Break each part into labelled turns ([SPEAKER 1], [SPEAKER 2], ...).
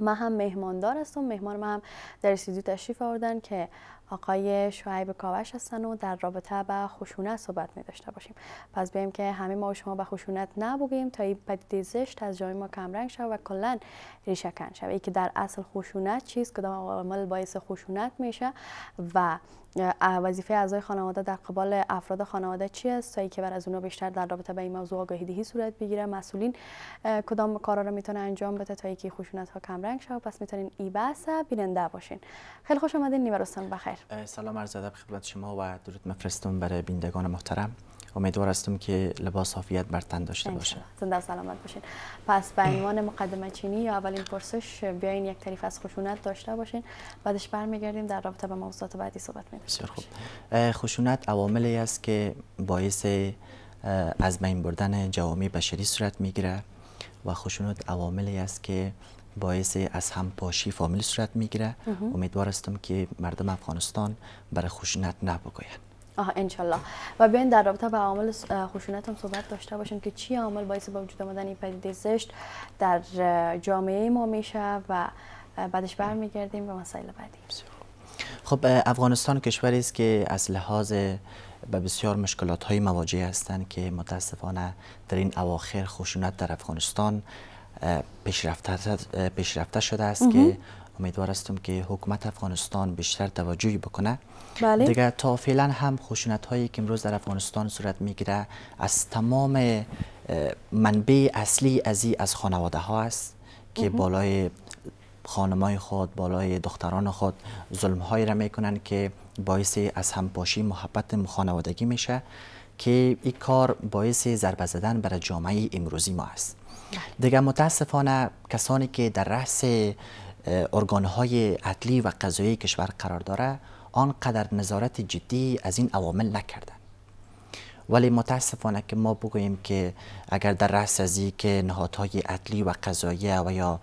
[SPEAKER 1] من هم مهماندار هستم مهمان من هم در استودیو تشریف آوردن که آقای شعیب کاوش هستن و در رابطه به خشونت صحبت می داشته باشیم پس بیایم که همه ما و شما به خشونت نبوگیم تا این پدیده زشت از جای ما کمرنگ شد و کلا ریشه کن شود که در اصل خشونت چیست کدام عامل باعث خشونت میشه و وظیفه اعضای خانواده در قبال افراد خانواده چی است تا که بر از اونها بیشتر در رابطه با این موضوع آگاهی دهی صورت بگیره مسئولین کدام کارا را میتونه انجام بده تا که خوشونت ها کم رنگ پس میتونین ای بحث بیننده باشین خیلی خوش آمدین نیمروستان بخیر
[SPEAKER 2] سلام عرض ادب خدمت شما و درود مفرستون برای بینندگان محترم امیدوار هستم که لباس حافیت بر تن داشته باشه
[SPEAKER 1] زنده سلامت باشین پس به عنوان مقدمه چینی یا اولین پرسش بیاین یک تعریف از خشونت داشته باشین بعدش برمیگردیم در رابطه با موضوعات بعدی صحبت می‌کنیم
[SPEAKER 2] بسیار خوب خشونت عواملی است که باعث از بین بردن جوامع بشری صورت میگیره و خشونت عواملی است که باعث از هم پاشی فامیل صورت میگیره امیدوار هستم که مردم افغانستان برای خشونت نبگویند
[SPEAKER 1] آه انشالله و بیاین در رابطه با عامل خشونت هم صحبت داشته باشیم که چی عامل باعث با وجود آمدن این پدیده زشت در جامعه ما میشه و بعدش برمیگردیم به مسائل بعدی
[SPEAKER 2] خب افغانستان کشوری است که از لحاظ به بسیار مشکلات های مواجه هستند که متاسفانه در این اواخر خشونت در افغانستان پیشرفته شده است که امیدوار هستم که حکومت افغانستان بیشتر توجهی بکنه بله. دیگه تا فعلا هم خشونت هایی که امروز در افغانستان صورت میگیره از تمام منبع اصلی از از خانواده ها است که بالای خانمای خود بالای دختران خود ظلم هایی را میکنن که باعث از همپاشی محبت خانوادگی میشه که این کار باعث ضربه زدن بر جامعه امروزی ما است بله. دیگه متاسفانه کسانی که در رأس ارگانهای عدلی و قضایی کشور قرار داره آنقدر نظارت جدی از این عوامل نکردن ولی متاسفانه که ما بگوییم که اگر در رأس از که نهادهای عدلی و قضایی و یا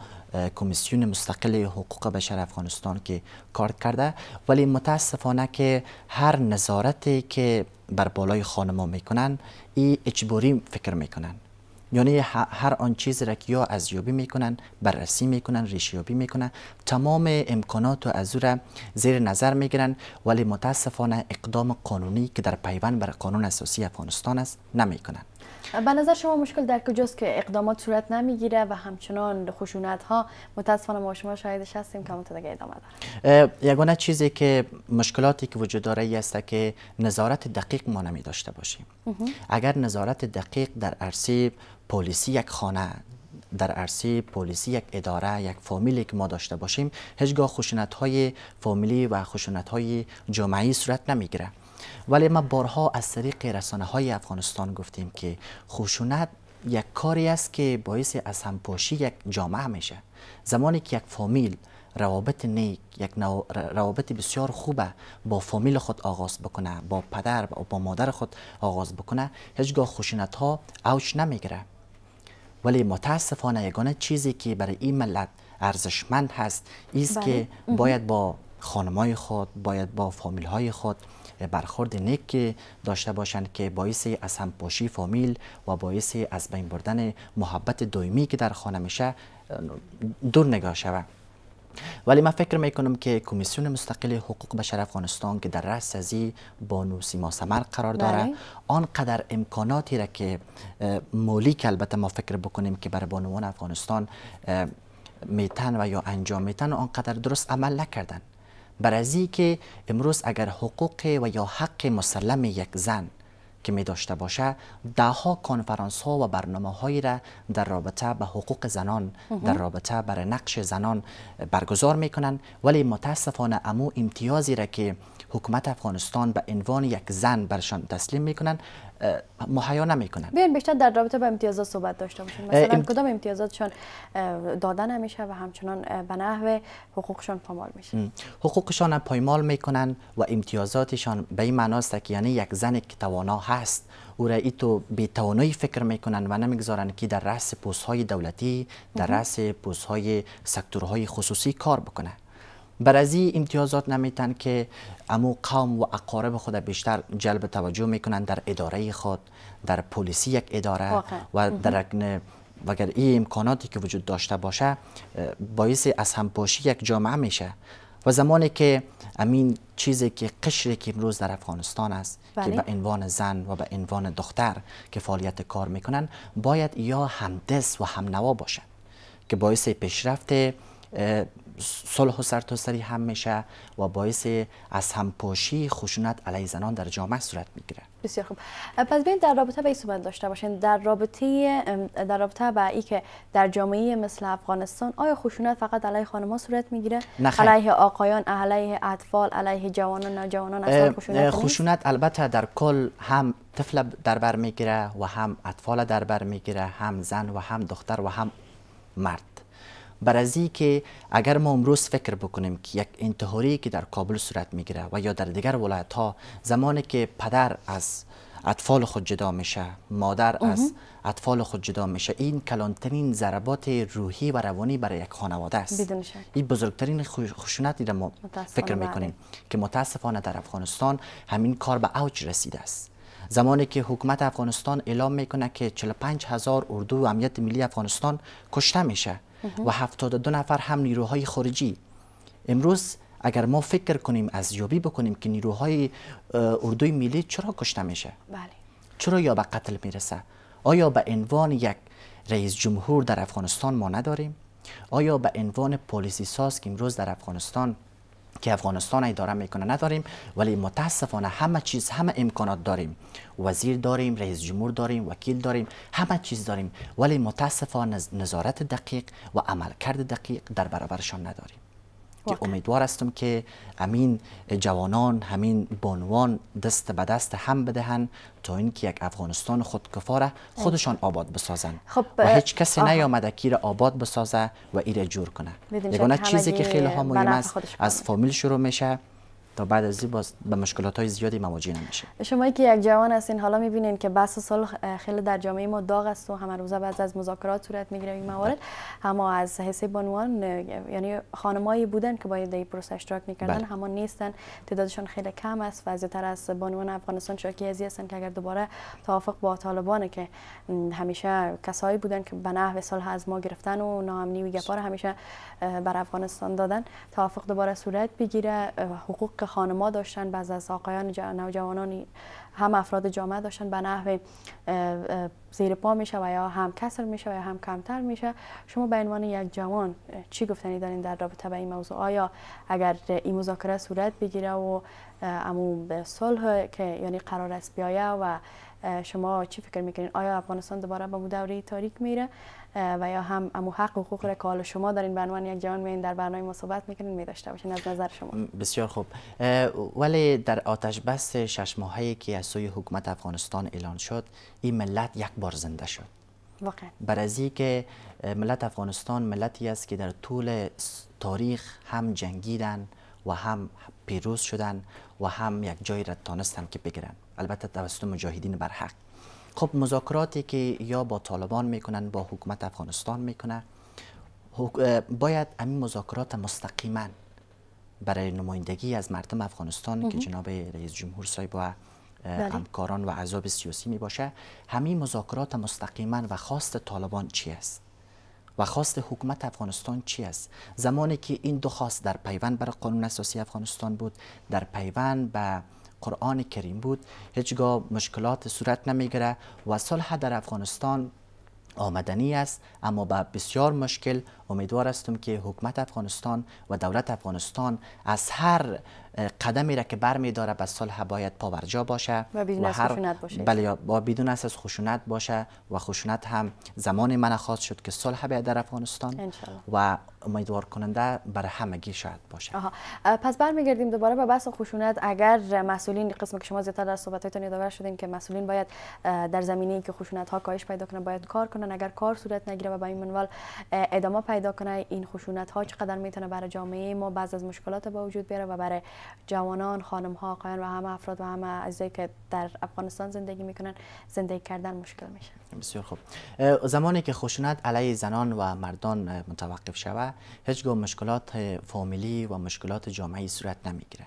[SPEAKER 2] کمیسیون مستقل حقوق بشر افغانستان که کار کرده ولی متاسفانه که هر نظارتی که بر بالای خانما میکنن ای اجباری فکر میکنن یعنی هر آن چیزی را که یا ازیابی میکنن بررسی میکنن ریشیابی میکنن تمام امکانات و از زیر نظر میگیرن ولی متاسفانه اقدام قانونی که در پیوند بر قانون اساسی افغانستان است نمیکنن
[SPEAKER 1] به نظر شما مشکل در کجاست که اقدامات صورت نمیگیره و همچنان خشونت ها متاسفانه ما شما شاهدش هستیم که دیگه ادامه
[SPEAKER 2] داره یگانه چیزی که مشکلاتی که وجود داره ای است که نظارت دقیق ما نمی داشته باشیم اگر نظارت دقیق در عرصه پلیسی یک خانه در عرصه پلیسی یک اداره یک فامیلی که ما داشته باشیم هیچگاه خشونت های فامیلی و خشونت های جامعی صورت نمیگیره ولی ما بارها از طریق رسانه های افغانستان گفتیم که خشونت یک کاری است که باعث از همپاشی یک جامعه میشه زمانی که یک فامیل روابط نیک یک روابط بسیار خوبه با فامیل خود آغاز بکنه با پدر با مادر خود آغاز بکنه هیچگاه خشونت ها اوج نمیگیره ولی متاسفانه یگانه چیزی که برای این ملت ارزشمند هست ایست بله. که باید با خانمای خود باید با فامیل های خود برخورد نیک داشته باشند که باعث از هم فامیل و باعث از بین بردن محبت دائمی که در خانه میشه دور نگاه شود ولی من فکر میکنم که کمیسیون مستقل حقوق بشر افغانستان که در رأس ازی بانو سیما سمر قرار بله. داره آنقدر امکاناتی را که مولی که البته ما فکر بکنیم که برای بانوان افغانستان میتن و یا انجام میتن آنقدر درست عمل نکردن برازی که امروز اگر حقوق و یا حق مسلم یک زن که می داشته باشه ده ها کنفرانس ها و برنامه هایی را در رابطه به حقوق زنان در رابطه بر نقش زنان برگزار می ولی متاسفانه امو امتیازی را که حکومت افغانستان به عنوان یک زن برشان تسلیم میکنن مهیا نمی
[SPEAKER 1] بیشتر در رابطه با امتیازات صحبت داشته باشیم مثلا کدام امتیازاتشان داده نمیشه و همچنان به نحو حقوقشان پامال میشه
[SPEAKER 2] حقوقشان پایمال میکنن و امتیازاتشان به این معناست که یعنی یک زن که توانا هست او را ایتو به توانایی فکر میکنن و نمیگذارن که در رأس پوست های دولتی در رأس پوست های های خصوصی کار بکنه بر امتیازات نمیتن که امو قوم و اقارب خود بیشتر جلب توجه میکنن در اداره خود در پلیسی یک اداره و در وگر این امکاناتی که وجود داشته باشه باعث از همپاشی یک جامعه میشه و زمانی که امین چیزی که قشری که امروز در افغانستان است بله. که به عنوان زن و به عنوان دختر که فعالیت کار میکنن باید یا همدست و همنوا باشن که باعث پیشرفت صلح و سری هم میشه و باعث از همپاشی خشونت علیه زنان در جامعه صورت میگیره
[SPEAKER 1] بسیار خوب پس بین در رابطه به این داشته باشین در رابطه در رابطه با ای که در جامعه مثل افغانستان آیا خشونت فقط علیه خانم‌ها صورت میگیره علیه آقایان علیه اطفال علیه جوانان نوجوانان اصلا خشونت خشونت
[SPEAKER 2] البته در کل هم طفل در بر میگیره و هم اطفال در بر میگیره هم زن و هم دختر و هم مرد بر از که اگر ما امروز فکر بکنیم که یک انتحاری که در کابل صورت میگیره و یا در دیگر ولایت ها زمانی که پدر از اطفال خود جدا میشه مادر از اطفال خود جدا میشه این کلانترین ضربات روحی و روانی برای یک خانواده است این بزرگترین خشونتی را ما فکر بله. میکنیم که متاسفانه در افغانستان همین کار به اوج رسیده است زمانی که حکومت افغانستان اعلام میکنه که 45 هزار اردو و امنیت ملی افغانستان کشته میشه و دو نفر هم نیروهای خارجی امروز اگر ما فکر کنیم از یابی بکنیم که نیروهای اردوی ملی چرا کشته میشه بله. چرا یا به قتل میرسه آیا به عنوان یک رئیس جمهور در افغانستان ما نداریم آیا به عنوان پلیسی ساز که امروز در افغانستان که افغانستان اداره میکنه نداریم ولی متاسفانه همه چیز همه امکانات داریم وزیر داریم رئیس جمهور داریم وکیل داریم همه چیز داریم ولی متاسفانه نظارت دقیق و عملکرد دقیق در برابرشان نداریم که امیدوار هستم که همین جوانان همین بانوان دست به دست هم بدهن تا اینکه یک افغانستان خودکفاره خودشان آباد بسازن خب و هیچ کسی نیامده که آباد بسازه و ایره جور کنه یکانه چیزی که خیلی ها مهم است از فامیل شروع میشه تا بعد از این باز به مشکلات های زیادی مواجه نمیشه
[SPEAKER 1] شما که یک جوان هستین حالا میبینین که بس سال خیلی در جامعه ما داغ است و همه روزه بعد از مذاکرات صورت میگیره این موارد اما از حسی بانوان یعنی خانمایی بودن که باید در پروسه اشتراک میکردن بله. همان نیستن تعدادشان خیلی کم است و زیادتر از بانوان افغانستان شاکی ازی هستن که اگر دوباره توافق با طالبان که همیشه کسایی بودن که به نحو صلح از ما گرفتن و ناامنی و گپا همیشه بر افغانستان دادن توافق دوباره صورت بگیره حقوق خانما داشتن بعض از آقایان نوجوانان هم افراد جامعه داشتن به نحو زیر پا میشه و یا هم کسر میشه و یا هم کمتر میشه شما به عنوان یک جوان چی گفتنی دارین در رابطه به این موضوع آیا اگر این مذاکره صورت بگیره و به صلح که یعنی قرار است بیایه و شما چی فکر میکنین آیا افغانستان دوباره به دوره تاریک میره و یا هم امو حق و حقوق را که شما در این به عنوان یک جوان میین در برنامه ما صحبت میکنین میداشته باشین از نظر شما
[SPEAKER 2] بسیار خوب ولی در آتش بس شش ماهه که از سوی حکومت افغانستان اعلان شد این ملت یک بار زنده شد واقعا برازی که ملت افغانستان ملتی است که در طول تاریخ هم جنگیدند و هم پیروز شدن و هم یک جایی را تانستن که بگیرن البته توسط مجاهدین بر حق خب مذاکراتی که یا با طالبان میکنن با حکومت افغانستان میکنن باید همین مذاکرات مستقیما برای نمایندگی از مردم افغانستان که جناب رئیس جمهور صاحب و بله. همکاران و عذاب سیاسی می باشه همین مذاکرات مستقیما و خواست طالبان چی است و خواست حکومت افغانستان چی است زمانی که این دو خواست در پیوند بر قانون اساسی افغانستان بود در پیوند به قرآن کریم بود هیچگاه مشکلات صورت نمیگیره و صلح در افغانستان آمدنی است اما با بسیار مشکل امیدوار هستم که حکومت افغانستان و دولت افغانستان از هر قدمی را که برمیداره به صلح باید پاورجا باشه و بدون و هر... خشونت باشه بله با بدون از خشونت باشه و خشونت هم زمان من خواست شد که صلح بیاد در افغانستان و امیدوار کننده بر همگی شاید باشه
[SPEAKER 1] آها. پس برمیگردیم دوباره به بحث خشونت اگر مسئولین قسم که شما زیادتر در هایتون یادآور شدین که مسئولین باید در زمینه که خشونت ها کاهش پیدا کنه باید کار کنن اگر کار صورت نگیره و به این منوال ادامه پیدا کنه این خشونت ها چقدر میتونه برای جامعه ما بعض از مشکلات به وجود بیاره و برای جوانان خانم ها و همه افراد و همه عزیزایی که در افغانستان زندگی میکنن زندگی کردن مشکل میشه
[SPEAKER 2] بسیار خوب زمانی که خشونت علیه زنان و مردان متوقف شوه هیچگاه مشکلات فامیلی و مشکلات جامعی صورت نمیگیره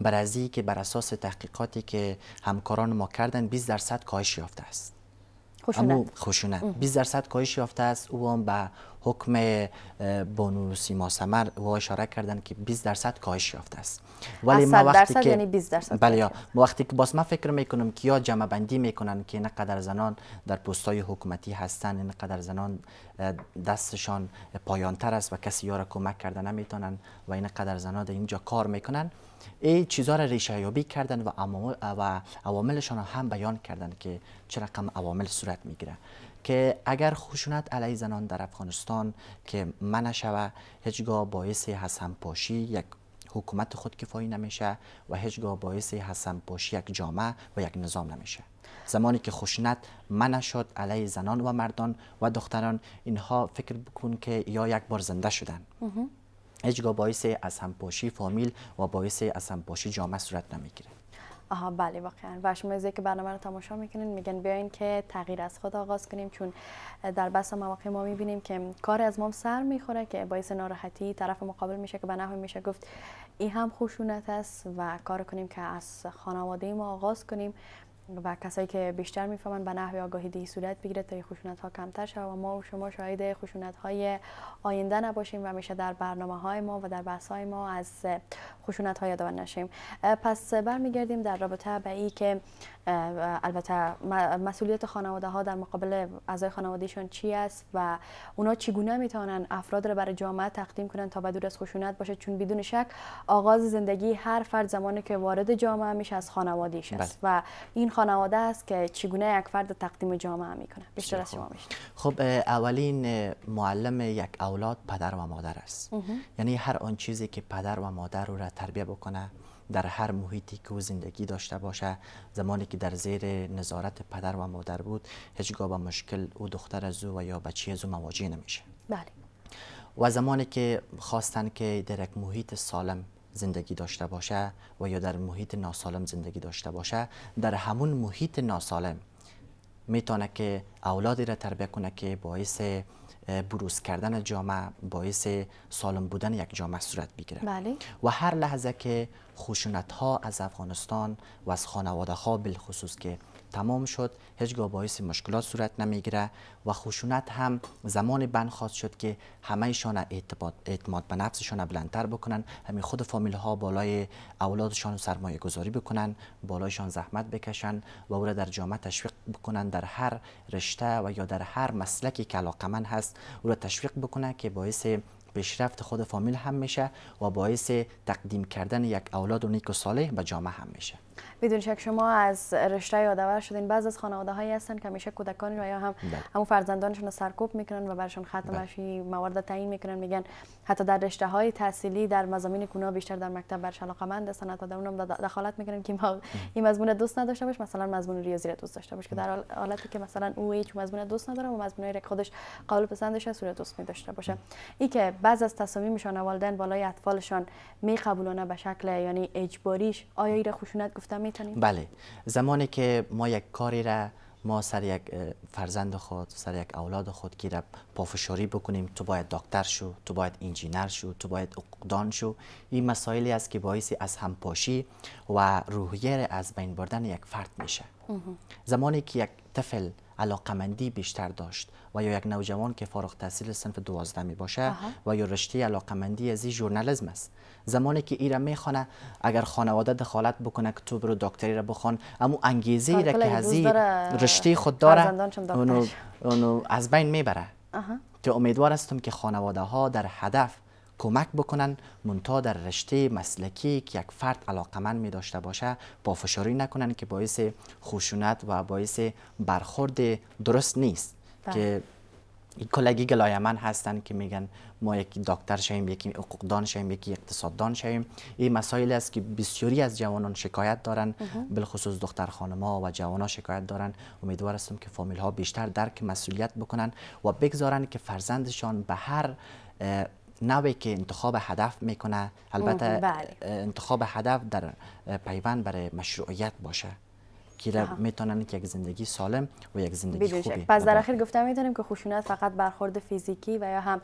[SPEAKER 2] برازی که بر اساس تحقیقاتی که همکاران ما کردن 20 درصد کاهش یافته است خشونت خشونت 20 درصد کاهش یافته است او هم به حکم بانو سیما سمر و اشاره کردن که 20 درصد کاهش یافته است ولی ما وقتی که یعنی 20 درصد بله ما وقتی که باز ما فکر میکنم که یا جمع بندی میکنن که اینقدر زنان در های حکومتی هستن اینقدر زنان دستشان پایان تر است و کسی یارا کمک کرده نمیتونن و اینقدر زنان در اینجا کار میکنن این چیزها را ریشیابی کردن و عواملشان را هم بیان کردن که چه رقم عوامل صورت میگیره که اگر خشونت علیه زنان در افغانستان که منع شوه هیچگاه باعث حسن پاشی یک حکومت خود کفایی نمیشه و هیچگاه باعث حسن پاشی یک جامعه و یک نظام نمیشه زمانی که خشونت منع شد علیه زنان و مردان و دختران اینها فکر بکن که یا یک بار زنده شدن گاه باعث از همپاشی فامیل و باعث از همپاشی جامعه صورت نمیگیره
[SPEAKER 1] آها بله واقعا و شما از که برنامه رو تماشا میکنین میگن بیاین که تغییر از خود آغاز کنیم چون در بس مواقع ما میبینیم که کار از ما سر میخوره که باعث ناراحتی طرف مقابل میشه که به نحوی میشه گفت این هم خوشونت است و کار کنیم که از خانواده ما آغاز کنیم و کسایی که بیشتر میفهمن به نحوی آگاهی دهی صورت بگیره تا خشونت ها کمتر شود و ما و شما شاهد خشونت های آینده نباشیم و میشه در برنامه های ما و در بحث های ما از خشونت ها یادآور نشیم پس برمیگردیم در رابطه به ای که البته مسئولیت خانواده ها در مقابل اعضای خانوادهشان چی است و اونا چگونه میتونن افراد را برای جامعه تقدیم کنن تا بدور از خشونت باشه چون بدون شک آغاز زندگی هر فرد زمانی که وارد جامعه میشه از خانواده است بله. و این خانواده است که چگونه یک فرد تقدیم جامعه میکنه بیشتر از
[SPEAKER 2] شما میشه خب اولین معلم یک اولاد پدر و مادر است یعنی هر آن چیزی که پدر و مادر رو را تربیه بکنه در هر محیطی که او زندگی داشته باشه زمانی که در زیر نظارت پدر و مادر بود هیچگاه با مشکل او دختر از او و یا بچه از او مواجه نمیشه بله و زمانی که خواستن که در یک محیط سالم زندگی داشته باشه و یا در محیط ناسالم زندگی داشته باشه در همون محیط ناسالم میتونه که اولادی را تربیه کنه که باعث بروز کردن جامعه باعث سالم بودن یک جامعه صورت بگیره بله. و هر لحظه که خشونت ها از افغانستان و از خانواده ها بالخصوص که تمام شد هیچگاه باعث مشکلات صورت نمیگیره و خشونت هم زمان بند خواست شد که همه اعتماد, اعتماد به نفسشان بلندتر بکنن همین خود فامیل ها بالای اولادشان سرمایه گذاری بکنن بالایشان زحمت بکشن و او را در جامعه تشویق بکنن در هر رشته و یا در هر مسلکی که علاقمند هست او را تشویق بکنه که باعث پیشرفت خود فامیل هم میشه و باعث تقدیم کردن یک اولاد و نیک و صالح به جامعه هم میشه
[SPEAKER 1] بدون شک شما از رشته یادآور شدین بعض از خانواده هایی هستن که میشه کودکان رو یا هم بله. همون فرزندانشون رو سرکوب میکنن و برشون ختمشی بله. موارد تعیین میکنن میگن حتی در رشته های تحصیلی در مضامین کونا بیشتر در مکتب برش مند هستن حتی در اونم دخالت میکنن که ما این مضمون دوست نداشته باش مثلا مضمون ریاضی رو دوست داشته باش که در حالتی که مثلا او هیچ مضمون دوست نداره و مضمون خودش قابل پسندش است رو دوست می داشته باشه این که بعض از شان والدین بالای اطفالشان میقبولونه به شکل یعنی اجباریش آیا ایره
[SPEAKER 2] بله زمانی که ما یک کاری را ما سر یک فرزند خود سر یک اولاد خود که را پافشاری بکنیم تو باید دکتر شو تو باید انجینر شو تو باید اقدان شو این مسائلی است که باعث از همپاشی و روحیه از بین بردن یک فرد میشه زمانی که یک طفل علاقمندی بیشتر داشت و یا یک نوجوان که فارغ تحصیل صنف دوازده می باشه و یا رشته علاقمندی از این ژورنالیسم است زمانی که می میخوانه اگر خانواده دخالت بکنه که تو برو دکتری را بخوان اما انگیزه را که این رشته خود داره اونو, اونو از بین میبره تو امیدوار هستم که خانواده ها در هدف کمک بکنن مونتا در رشته مسلکی که یک فرد علاقمند می داشته باشه فشاری نکنن که باعث خشونت و باعث برخورد درست نیست بله. که کلگی گلایمن هستن که میگن ما یک دکتر شویم یکی حقوقدان شویم یکی اقتصاددان شویم این مسائل است که بسیاری از جوانان شکایت دارن بالخصوص دختر ها و ها شکایت دارن امیدوار هستم که فامیل ها بیشتر درک مسئولیت بکنن و بگذارن که فرزندشان به هر نوی که انتخاب هدف میکنه البته بله. انتخاب هدف در پیوند برای مشروعیت باشه که میتونن که یک زندگی سالم و یک زندگی بیدوشک. خوبی پس در آخر
[SPEAKER 1] گفتم میتونیم که خشونت فقط برخورد فیزیکی و یا هم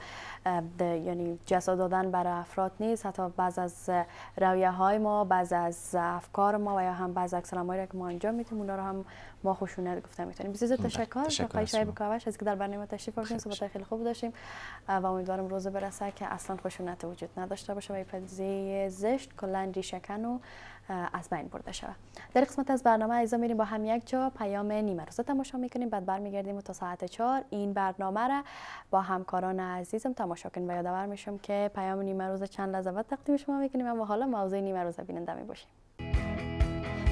[SPEAKER 1] یعنی جزا دادن برای افراد نیست حتی بعض از رویه های ما بعض از افکار ما و یا هم بعض هایی که ما انجام میتونیم اونها رو هم ما خشونت گفتم میتونیم بسیار بله. تشکر آقای شایب کاوش از که در برنامه تشریف آوردین صحبت خیلی خوب داشتیم و امیدوارم روز برسه که اصلا خشونت وجود نداشته باشه و پدیده زشت کلا شکن و از بین برده شود در قسمت از برنامه ایزا میریم با هم یک جا پیام نیمه روزه تماشا میکنیم بعد برمیگردیم و تا ساعت 4 این برنامه را با همکاران عزیزم تماشا کنیم و یادآور میشم که پیام نیمه چند لحظه بعد تقدیم شما میکنیم و حالا موضوع نیمه روزه بیننده میباشیم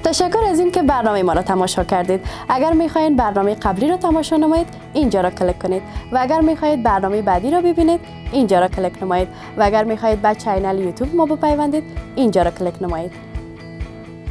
[SPEAKER 1] تشکر از اینکه برنامه ما را تماشا کردید اگر میخواهید برنامه قبلی را تماشا نمایید اینجا را کلیک کنید و اگر میخواهید برنامه بعدی را ببینید اینجا را کلیک نمایید و اگر میخواهید به چینل یوتیوب ما بپیوندید اینجا را کلک نمایید